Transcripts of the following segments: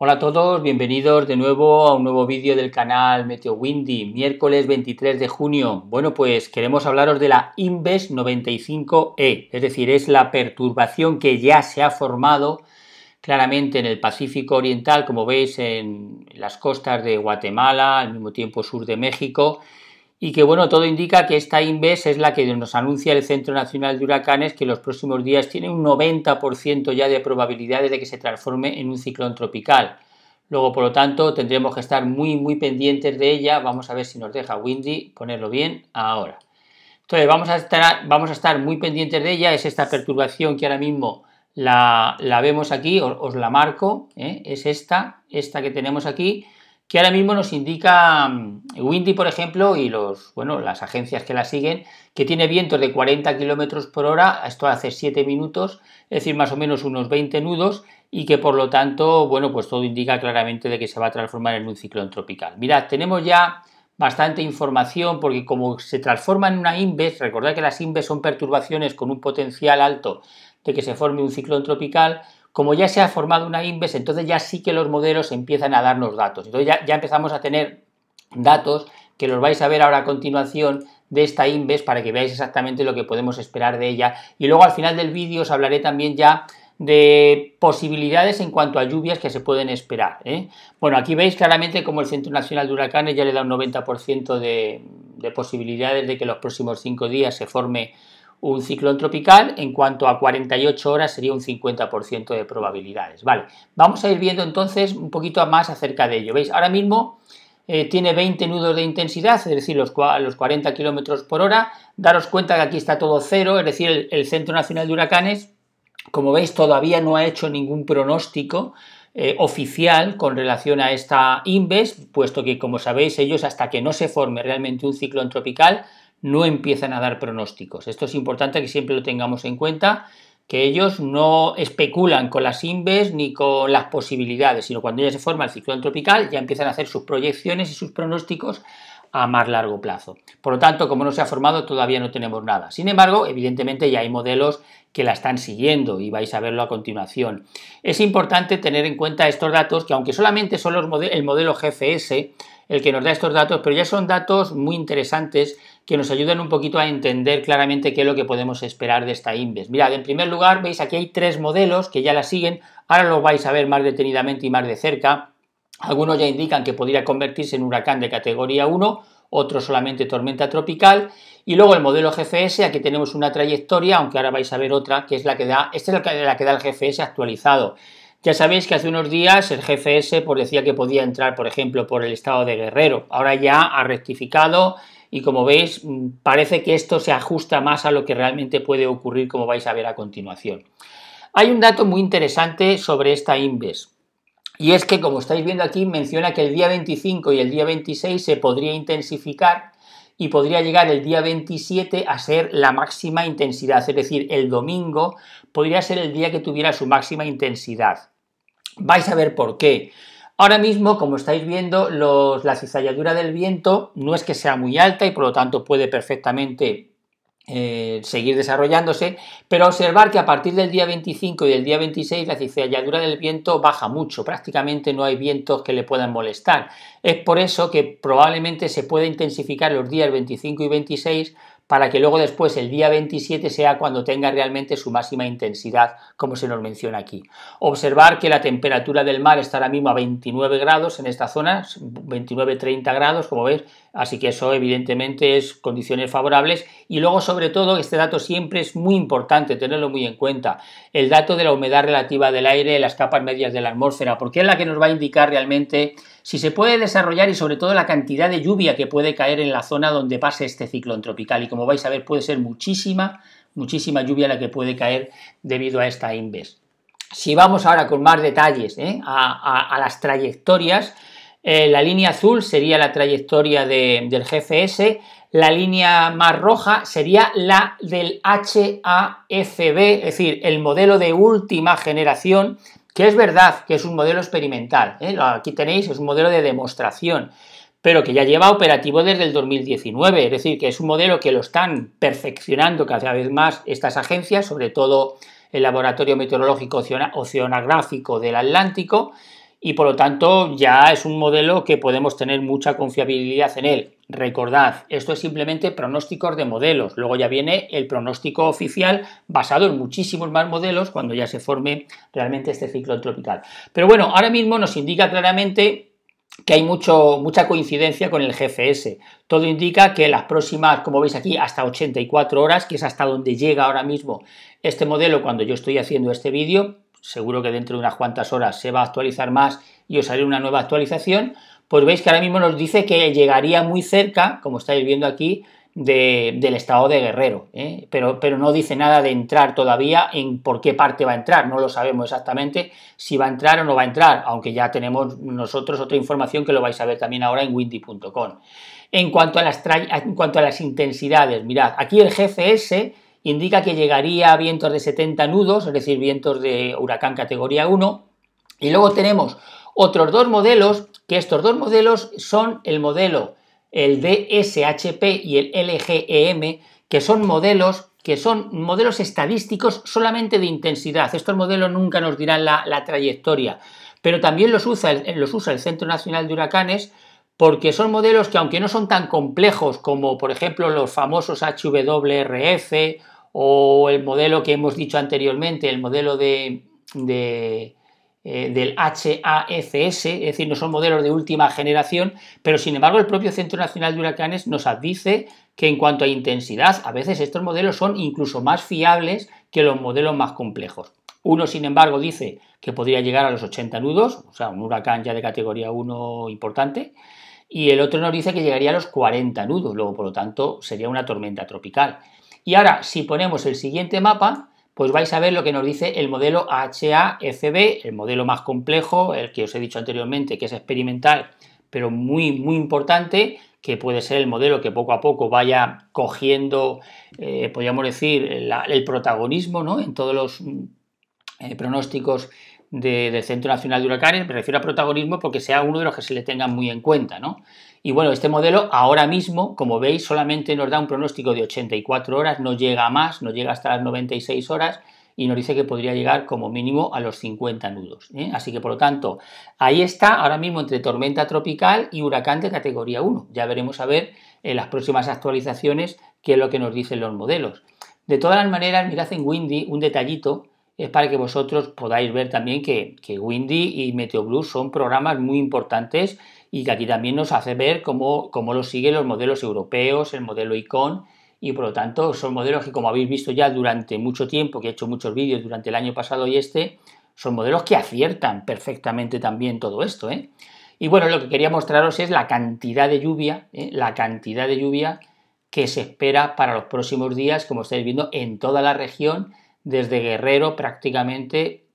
Hola a todos, bienvenidos de nuevo a un nuevo vídeo del canal Meteo Windy, miércoles 23 de junio. Bueno, pues queremos hablaros de la Inves 95E, es decir, es la perturbación que ya se ha formado claramente en el Pacífico Oriental, como veis en las costas de Guatemala, al mismo tiempo sur de México, y que bueno, todo indica que esta INVES es la que nos anuncia el Centro Nacional de Huracanes que los próximos días tiene un 90% ya de probabilidades de que se transforme en un ciclón tropical. Luego, por lo tanto, tendremos que estar muy, muy pendientes de ella. Vamos a ver si nos deja Windy ponerlo bien ahora. Entonces, vamos a estar, vamos a estar muy pendientes de ella. Es esta perturbación que ahora mismo la, vemos aquí, os, la marco. ¿eh? Es esta, esta que tenemos aquí que ahora mismo nos indica mm, Windy, por ejemplo, y los, bueno, las agencias que la siguen, que tiene vientos de 40 km por hora, esto hace 7 minutos, es decir, más o menos unos 20 nudos, y que por lo tanto, bueno, pues todo indica claramente de que se va a transformar en un ciclón tropical. Mirad, tenemos ya bastante información porque como se transforma en una INVES, recordad que las INVES son perturbaciones con un potencial alto de que se forme un ciclón tropical, como ya se ha formado una inves, entonces ya sí que los modelos empiezan a darnos datos. Entonces ya, empezamos a tener datos que los vais a ver ahora a continuación de esta inves para que veáis exactamente lo que podemos esperar de ella. Y luego al final del vídeo os hablaré también ya de posibilidades en cuanto a lluvias que se pueden esperar. ¿eh? Bueno, aquí veis claramente como el Centro Nacional de Huracanes ya le da un 90% de, de posibilidades de que los próximos cinco días se forme un ciclón tropical, en cuanto a 48 horas sería un 50% de probabilidades. Vale, vamos a ir viendo entonces un poquito más acerca de ello. ¿Veis? Ahora mismo eh, tiene 20 nudos de intensidad, es decir, los, 40 kilómetros por hora. Daros cuenta que aquí está todo cero, es decir, el, Centro Nacional de Huracanes, como veis, todavía no ha hecho ningún pronóstico. Eh, oficial con relación a esta Inves, puesto que, como sabéis, ellos hasta que no se forme realmente un ciclón tropical, no empiezan a dar pronósticos. Esto es importante que siempre lo tengamos en cuenta, que ellos no especulan con las inves ni con las posibilidades, sino cuando ya se forma el ciclón tropical ya empiezan a hacer sus proyecciones y sus pronósticos a más largo plazo. Por lo tanto, como no se ha formado, todavía no tenemos nada. Sin embargo, evidentemente ya hay modelos que la están siguiendo y vais a verlo a continuación. Es importante tener en cuenta estos datos que aunque solamente son los el modelo GFS el que nos da estos datos, pero ya son datos muy interesantes que nos ayudan un poquito a entender claramente qué es lo que podemos esperar de esta Inves. Mirad, en primer lugar, veis aquí hay tres modelos que ya la siguen, ahora los vais a ver más detenidamente y más de cerca. Algunos ya indican que podría convertirse en huracán de categoría 1, otro solamente tormenta tropical. Y luego el modelo GFS, aquí tenemos una trayectoria, aunque ahora vais a ver otra, que es la que da, esta es la que da el GFS actualizado. Ya sabéis que hace unos días el GFS por pues, decía que podía entrar, por ejemplo, por el estado de Guerrero. Ahora ya ha rectificado y como veis mm, parece que esto se ajusta más a lo que realmente puede ocurrir como vais a ver a continuación. Hay un dato muy interesante sobre esta Inves. Y es que, como estáis viendo aquí, menciona que el día 25 y el día 26 se podría intensificar y podría llegar el día 27 a ser la máxima intensidad, es decir, el domingo podría ser el día que tuviera su máxima intensidad. Vais a ver por qué. Ahora mismo, como estáis viendo, la cizalladura del viento no es que sea muy alta y por lo tanto puede perfectamente eh, seguir desarrollándose, pero observar que a partir del día 25 y del día 26 la cizalladura del viento baja mucho, prácticamente no hay vientos que le puedan molestar. Es por eso que probablemente se pueda intensificar los días 25 y 26 para que luego después el día 27 sea cuando tenga realmente su máxima intensidad, como se nos menciona aquí. Observar que la temperatura del mar está ahora mismo a 29 grados en esta zona, 29-30 grados, como ves. así que eso evidentemente es condiciones favorables. Y luego, sobre todo, este dato siempre es muy importante, tenerlo muy en cuenta, el dato de la humedad relativa del aire en las capas medias de la atmósfera, porque es la que nos va a indicar realmente si se puede desarrollar y sobre todo la cantidad de lluvia que puede caer en la zona donde pase este ciclón tropical. Y como vais a ver, puede ser muchísima, muchísima lluvia la que puede caer debido a esta inves. Si vamos ahora con más detalles ¿eh? a, las trayectorias, eh, la línea azul sería la trayectoria del GFS, la línea más roja sería la del HAFB, es decir, el modelo de última generación que es verdad que es un modelo experimental, ¿eh? aquí tenéis, es un modelo de demostración, pero que ya lleva operativo desde el 2019, es decir, que es un modelo que lo están perfeccionando cada vez más estas agencias, sobre todo el Laboratorio Meteorológico Oceanográfico del Atlántico, y por lo tanto ya es un modelo que podemos tener mucha confiabilidad en él. Recordad, esto es simplemente pronósticos de modelos, luego ya viene el pronóstico oficial basado en muchísimos más modelos cuando ya se forme realmente este ciclo tropical. Pero bueno, ahora mismo nos indica claramente que hay mucho, mucha coincidencia con el GFS. Todo indica que las próximas, como veis aquí, hasta 84 horas, que es hasta donde llega ahora mismo este modelo cuando yo estoy haciendo este vídeo, seguro que dentro de unas cuantas horas se va a actualizar más y os haré una nueva actualización, pues veis que ahora mismo nos dice que llegaría muy cerca, como estáis viendo aquí, del estado de Guerrero, ¿eh? pero, pero no dice nada de entrar todavía en por qué parte va a entrar, no lo sabemos exactamente si va a entrar o no va a entrar, aunque ya tenemos nosotros otra información que lo vais a ver también ahora en windy.com. En, cuanto a las en cuanto a las intensidades, mirad, aquí el GCS indica que llegaría a vientos de 70 nudos, es decir, vientos de huracán categoría 1. Y luego tenemos otros dos modelos, que estos dos modelos son el modelo, el DSHP y el LGEM, que son modelos que son modelos estadísticos solamente de intensidad. Estos modelos nunca nos dirán la, trayectoria, pero también los usa el Centro Nacional de Huracanes porque son modelos que aunque no son tan complejos como por ejemplo los famosos HWRF o el modelo que hemos dicho anteriormente, el modelo de, eh, del HAFS, es decir, no son modelos de última generación, pero sin embargo el propio Centro Nacional de Huracanes nos dice que en cuanto a intensidad, a veces estos modelos son incluso más fiables que los modelos más complejos. Uno, sin embargo, dice que podría llegar a los 80 nudos, o sea, un huracán ya de categoría 1 importante, y el otro nos dice que llegaría a los 40 nudos, luego por lo tanto sería una tormenta tropical. Y ahora si ponemos el siguiente mapa, pues vais a ver lo que nos dice el modelo HAFB, el modelo más complejo, el que os he dicho anteriormente que es experimental, pero muy muy importante, que puede ser el modelo que poco a poco vaya cogiendo, eh, podríamos decir, el protagonismo ¿no? en todos los mm, eh, pronósticos del Centro Nacional de Huracanes, me refiero a protagonismo porque sea uno de los que se le tengan muy en cuenta, ¿no? Y bueno, este modelo ahora mismo, como veis, solamente nos da un pronóstico de 84 horas, no llega a más, no llega hasta las 96 horas y nos dice que podría llegar como mínimo a los 50 nudos. ¿eh? Así que por lo tanto, ahí está ahora mismo entre tormenta tropical y huracán de categoría 1. Ya veremos a ver en las próximas actualizaciones qué es lo que nos dicen los modelos. De todas las maneras, mirad en Windy un detallito es para que vosotros podáis ver también que, Windy y Blue son programas muy importantes y que aquí también nos hace ver cómo, cómo lo siguen los modelos europeos, el modelo ICON, y por lo tanto son modelos que como habéis visto ya durante mucho tiempo, que he hecho muchos vídeos durante el año pasado y este, son modelos que aciertan perfectamente también todo esto. ¿eh? Y bueno, lo que quería mostraros es la cantidad de lluvia, ¿eh? la cantidad de lluvia que se espera para los próximos días, como estáis viendo, en toda la región desde Guerrero prácticamente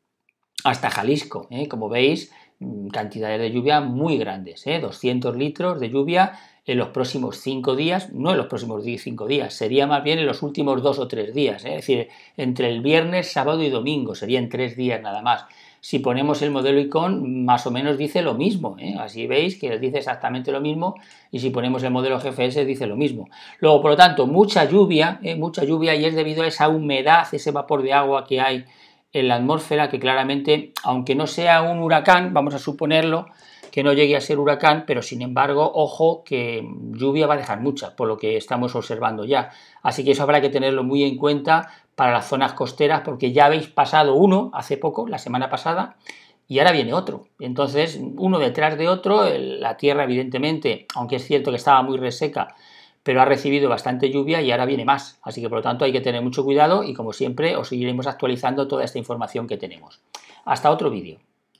hasta Jalisco. ¿eh? Como veis, mm, cantidades de lluvia muy grandes, 200 ¿eh? litros de lluvia en los próximos 5 días, no en los próximos 5 días, sería más bien en los últimos 2 o 3 días, ¿eh? es decir, entre el viernes, sábado y domingo, serían 3 días nada más si ponemos el modelo icon, más o menos dice lo mismo. ¿eh? Así veis que dice exactamente lo mismo y si ponemos el modelo GFS dice lo mismo. Luego, por lo tanto, mucha lluvia, ¿eh? mucha lluvia y es debido a esa humedad, ese vapor de agua que hay en la atmósfera que claramente, aunque no sea un huracán, vamos a suponerlo, que no llegue a ser huracán, pero sin embargo, ojo que lluvia va a dejar mucha, por lo que estamos observando ya. Así que eso habrá que tenerlo muy en cuenta para las zonas costeras, porque ya habéis pasado uno hace poco, la semana pasada, y ahora viene otro. Entonces, uno detrás de otro, la tierra evidentemente, aunque es cierto que estaba muy reseca, pero ha recibido bastante lluvia y ahora viene más. Así que por lo tanto hay que tener mucho cuidado y como siempre os seguiremos actualizando toda esta información que tenemos. Hasta otro vídeo.